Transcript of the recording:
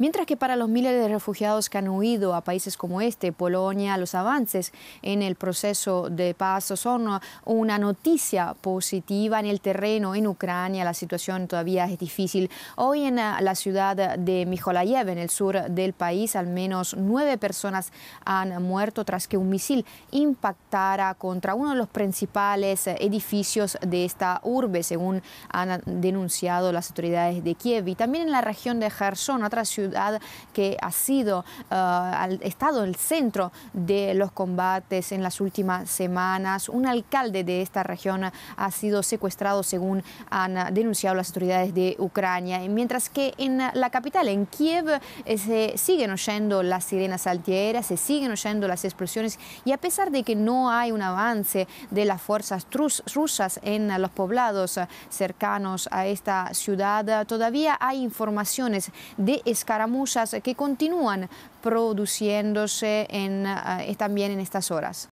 mientras que para los miles de refugiados que han huido a países como este, Polonia, los avances en el proceso de paz son una noticia positiva en el terreno en Ucrania. La situación todavía es difícil. Hoy en ah, la ciudad de Mijolayev, en el sur del país, al menos nueve personas han muerto tras que un misil impactara contra uno de los principales eh, edificios de esta urbe, según han denunciado las autoridades de Kiev. Y también en la región de Jersón, otra ciudad que ha sido, eh, estado el centro de los combates en las últimas semanas. Un alcalde de esta región ha sido secuestrado según han denunciado las autoridades de Ucrania, mientras que en la capital, en Kiev, eh, se siguen oyendo las sirenas altieras, se siguen oyendo las explosiones y a pesar de que no hay un avance de las fuerzas rusas en los poblados eh, cercanos a esta ciudad, todavía hay informaciones de escala muchas que continúan produciéndose eh, también en estas horas.